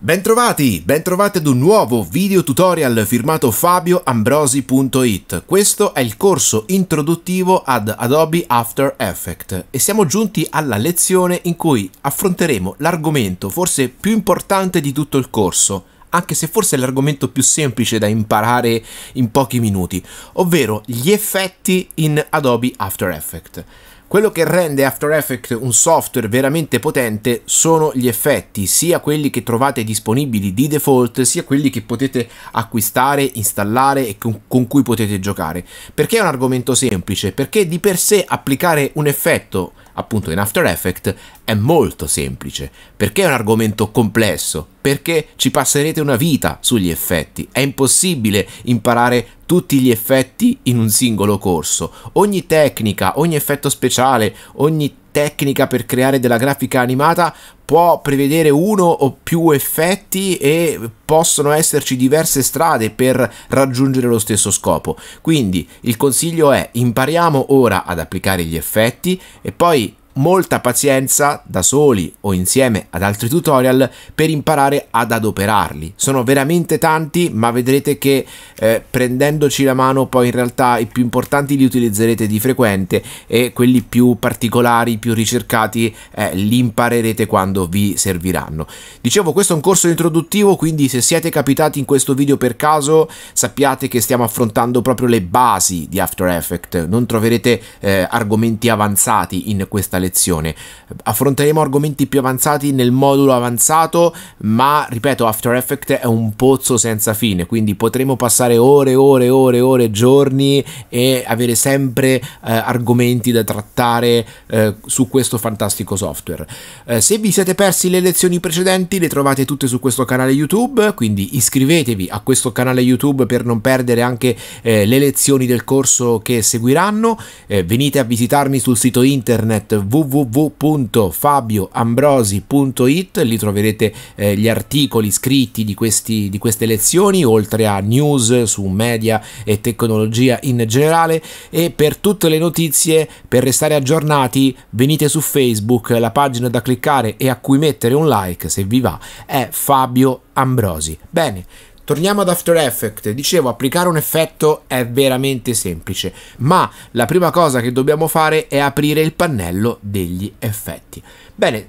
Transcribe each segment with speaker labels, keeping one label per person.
Speaker 1: Bentrovati, bentrovati ad un nuovo video tutorial firmato fabioambrosi.it. Questo è il corso introduttivo ad Adobe After Effects e siamo giunti alla lezione in cui affronteremo l'argomento forse più importante di tutto il corso, anche se forse è l'argomento più semplice da imparare in pochi minuti, ovvero gli effetti in Adobe After Effects. Quello che rende After Effects un software veramente potente sono gli effetti, sia quelli che trovate disponibili di default, sia quelli che potete acquistare, installare e con, cui potete giocare. Perché è un argomento semplice? Perché di per sé applicare un effetto appunto in After Effects è molto semplice, perché è un argomento complesso, perché ci passerete una vita sugli effetti, è impossibile imparare tutti gli effetti in un singolo corso, ogni tecnica, ogni effetto speciale, ogni tecnica per creare della grafica animata può prevedere uno o più effetti e possono esserci diverse strade per raggiungere lo stesso scopo. Quindi il consiglio è impariamo ora ad applicare gli effetti e poi molta pazienza da soli o insieme ad altri tutorial per imparare ad adoperarli. Sono veramente tanti, ma vedrete che eh, prendendoci la mano poi in realtà i più importanti li utilizzerete di frequente e quelli più particolari, più ricercati eh, li imparerete quando vi serviranno. Dicevo, questo è un corso introduttivo, quindi se siete capitati in questo video per caso, sappiate che stiamo affrontando proprio le basi di After Effects. Non troverete eh, argomenti avanzati in questa lezione lezione. Affronteremo argomenti più avanzati nel modulo avanzato, ma ripeto, After Effects è un pozzo senza fine, quindi potremo passare ore, ore, ore, ore, giorni e avere sempre eh, argomenti da trattare eh, su questo fantastico software. Eh, se vi siete persi le lezioni precedenti, le trovate tutte su questo canale YouTube, quindi iscrivetevi a questo canale YouTube per non perdere anche eh, le lezioni del corso che seguiranno. Eh, venite a visitarmi sul sito internet www www.fabioambrosi.it, lì troverete eh, gli articoli scritti di, questi, di queste lezioni, oltre a news su media e tecnologia in generale e per tutte le notizie, per restare aggiornati, venite su Facebook, la pagina da cliccare e a cui mettere un like se vi va è Fabio Ambrosi. Bene, Torniamo ad After Effects, dicevo applicare un effetto è veramente semplice, ma la prima cosa che dobbiamo fare è aprire il pannello degli effetti. Bene,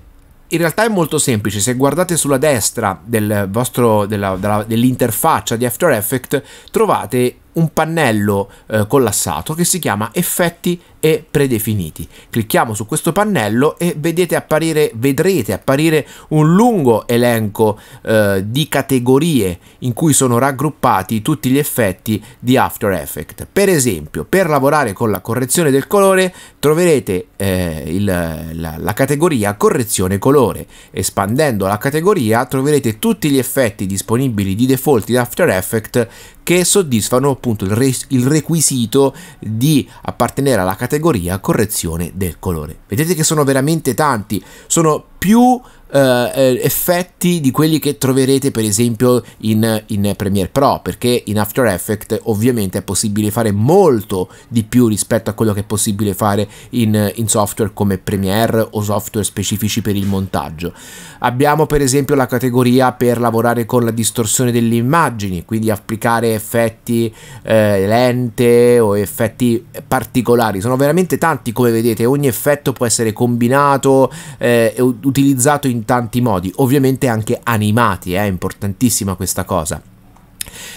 Speaker 1: in realtà è molto semplice, se guardate sulla destra del vostro, della, della, dell'interfaccia di After Effects trovate un pannello eh, collassato che si chiama effetti e predefiniti. Clicchiamo su questo pannello e apparire, vedrete apparire un lungo elenco eh, di categorie in cui sono raggruppati tutti gli effetti di After Effects. Per esempio, per lavorare con la correzione del colore troverete eh, il, la, la categoria correzione colore. Espandendo la categoria troverete tutti gli effetti disponibili di default di After Effects che soddisfano appunto il, re il requisito di appartenere alla categoria correzione del colore. Vedete che sono veramente tanti, sono più eh, eh, effetti di quelli che troverete per esempio in, in Premiere Pro perché in After Effects ovviamente è possibile fare molto di più rispetto a quello che è possibile fare in, in software come Premiere o software specifici per il montaggio abbiamo per esempio la categoria per lavorare con la distorsione delle immagini quindi applicare effetti eh, lente o effetti particolari sono veramente tanti come vedete ogni effetto può essere combinato eh, e eh, utilizzato in in tanti modi, ovviamente anche animati, è eh, importantissima questa cosa.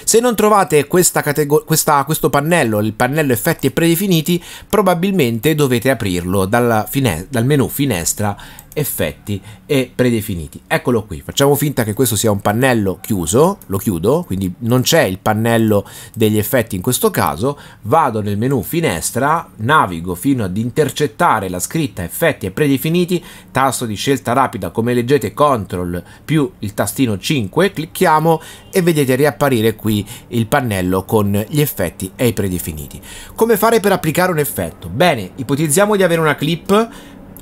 Speaker 1: Se non trovate questa categor- questa, questo pannello, il pannello effetti predefiniti, probabilmente dovete aprirlo dal, fine- dal menu finestra effetti e predefiniti. Eccolo qui, facciamo finta che questo sia un pannello chiuso, lo chiudo, quindi non c'è il pannello degli effetti in questo caso, vado nel menu finestra, navigo fino ad intercettare la scritta effetti e predefiniti, tasto di scelta rapida come leggete CTRL più il tastino 5, clicchiamo e vedete riapparire qui il pannello con gli effetti e i predefiniti. Come fare per applicare un effetto? Bene, ipotizziamo di avere una clip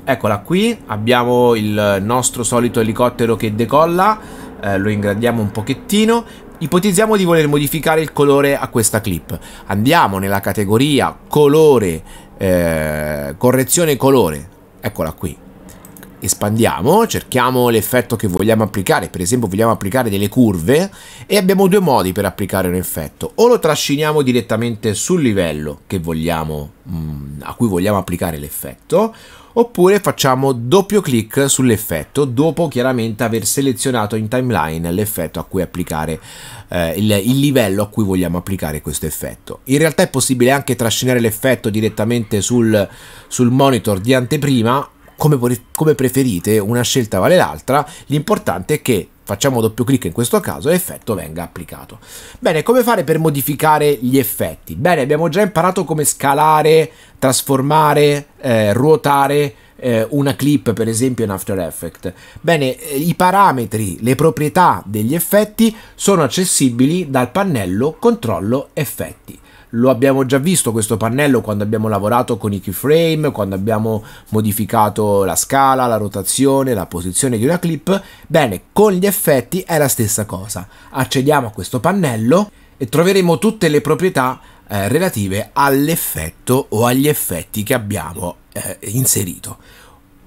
Speaker 1: Eccola qui, abbiamo il nostro solito elicottero che decolla, eh, lo ingrandiamo un pochettino, ipotizziamo di voler modificare il colore a questa clip. Andiamo nella categoria colore, eh, correzione colore, eccola qui. Espandiamo, cerchiamo l'effetto che vogliamo applicare, per esempio vogliamo applicare delle curve e abbiamo due modi per applicare un effetto. O lo trasciniamo direttamente sul livello vogliamo, mh, mm, a cui vogliamo applicare l'effetto oppure facciamo doppio clic sull'effetto dopo chiaramente aver selezionato in timeline l'effetto a cui applicare eh, il, il, livello a cui vogliamo applicare questo effetto in realtà è possibile anche trascinare l'effetto direttamente sul, sul monitor di anteprima come, come preferite una scelta vale l'altra l'importante è che facciamo doppio clic in questo caso, e l'effetto venga applicato. Bene, come fare per modificare gli effetti? Bene, abbiamo già imparato come scalare, trasformare, eh, ruotare eh, una clip per esempio in After Effects. Bene, eh, i parametri, le proprietà degli effetti sono accessibili dal pannello controllo effetti lo abbiamo già visto questo pannello quando abbiamo lavorato con i keyframe, quando abbiamo modificato la scala, la rotazione, la posizione di una clip. Bene, con gli effetti è la stessa cosa. Accediamo a questo pannello e troveremo tutte le proprietà eh, relative all'effetto o agli effetti che abbiamo eh, inserito.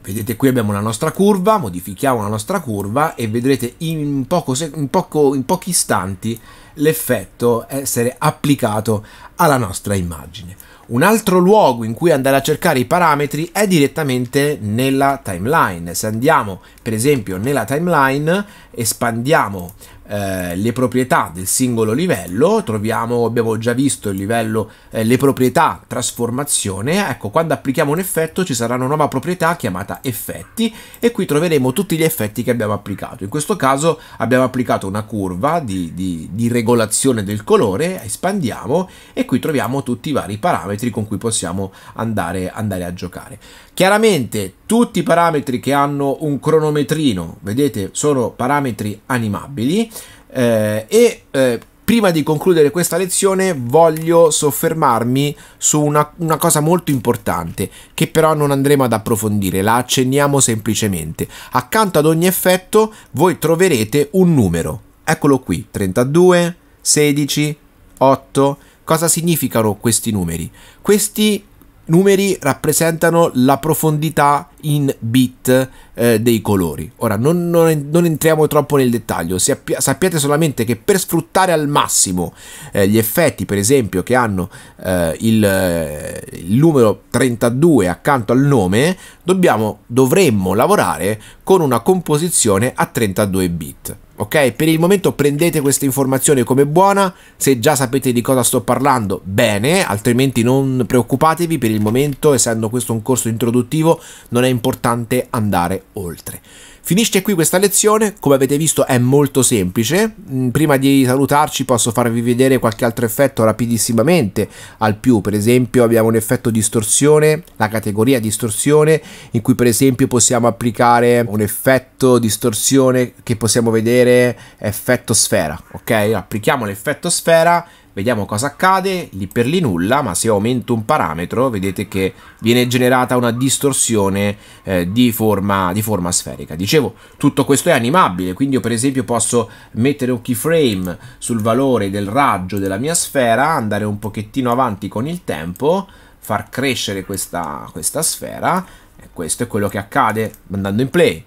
Speaker 1: Vedete qui abbiamo la nostra curva, modifichiamo la nostra curva e vedrete in, poco, in, poco, in pochi istanti l'effetto essere applicato alla nostra immagine. Un altro luogo in cui andare a cercare i parametri è direttamente nella timeline. Se andiamo per esempio nella timeline, espandiamo eh, le proprietà del singolo livello, troviamo, abbiamo già visto il livello, eh, le proprietà trasformazione, ecco quando applichiamo un effetto ci sarà una nuova proprietà chiamata effetti e qui troveremo tutti gli effetti che abbiamo applicato, in questo caso abbiamo applicato una curva di, di, di regolazione del colore, espandiamo e qui troviamo tutti i vari parametri con cui possiamo andare, andare a giocare. Chiaramente tutti i parametri che hanno un cronometrino, vedete, sono parametri animabili eh, e eh, prima di concludere questa lezione voglio soffermarmi su una, una, cosa molto importante che però non andremo ad approfondire, la accenniamo semplicemente. Accanto ad ogni effetto voi troverete un numero, eccolo qui, 32, 16, 8. Cosa significano questi numeri? Questi numeri rappresentano la profondità in bit eh, dei colori. Ora non, non, non, entriamo troppo nel dettaglio, Sappia, sappiate solamente che per sfruttare al massimo eh, gli effetti, per esempio, che hanno eh, il, eh, il, numero 32 accanto al nome, dobbiamo, dovremmo lavorare con una composizione a 32 bit ok? Per il momento prendete questa informazione come buona, se già sapete di cosa sto parlando, bene, altrimenti non preoccupatevi, per il momento, essendo questo un corso introduttivo, non è importante andare oltre. Finisce qui questa lezione, come avete visto è molto semplice. Mm, prima di salutarci posso farvi vedere qualche altro effetto rapidissimamente al più, per esempio abbiamo un effetto distorsione, la categoria distorsione, in cui per esempio possiamo applicare un effetto distorsione che possiamo vedere effetto sfera, ok? Applichiamo l'effetto sfera vediamo cosa accade, lì per lì nulla, ma se aumento un parametro vedete che viene generata una distorsione eh, di, forma, di, forma, sferica. Dicevo, tutto questo è animabile, quindi io per esempio posso mettere un keyframe sul valore del raggio della mia sfera, andare un pochettino avanti con il tempo, far crescere questa, questa sfera, e questo è quello che accade andando in play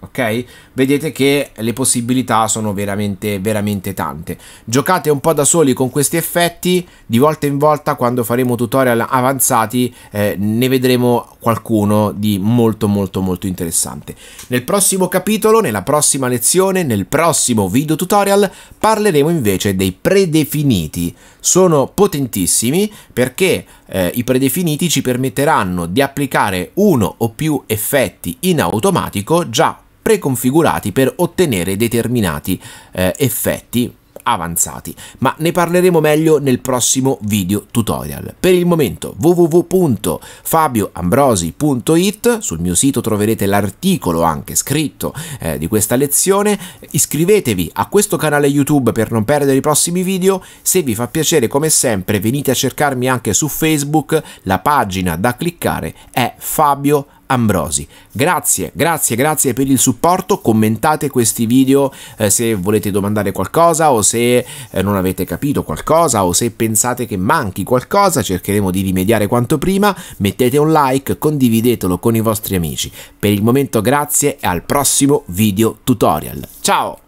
Speaker 1: ok? Vedete che le possibilità sono veramente, veramente tante. Giocate un po' da soli con questi effetti, di volta in volta quando faremo tutorial avanzati eh, ne vedremo qualcuno di molto molto molto interessante. Nel prossimo capitolo, nella prossima lezione, nel prossimo video tutorial parleremo invece dei predefiniti sono potentissimi perché eh, i predefiniti ci permetteranno di applicare uno o più effetti in automatico già preconfigurati per ottenere determinati eh, effetti avanzati, ma ne parleremo meglio nel prossimo video tutorial. Per il momento www.fabioambrosi.it, sul mio sito troverete l'articolo anche scritto eh, di questa lezione, iscrivetevi a questo canale YouTube per non perdere i prossimi video, se vi fa piacere come sempre venite a cercarmi anche su Facebook, la pagina da cliccare è Fabio Ambrosi. Ambrosi. Grazie, grazie, grazie per il supporto, commentate questi video eh, se volete domandare qualcosa o se eh, non avete capito qualcosa o se pensate che manchi qualcosa, cercheremo di rimediare quanto prima, mettete un like, condividetelo con i vostri amici. Per il momento grazie e al prossimo video tutorial. Ciao!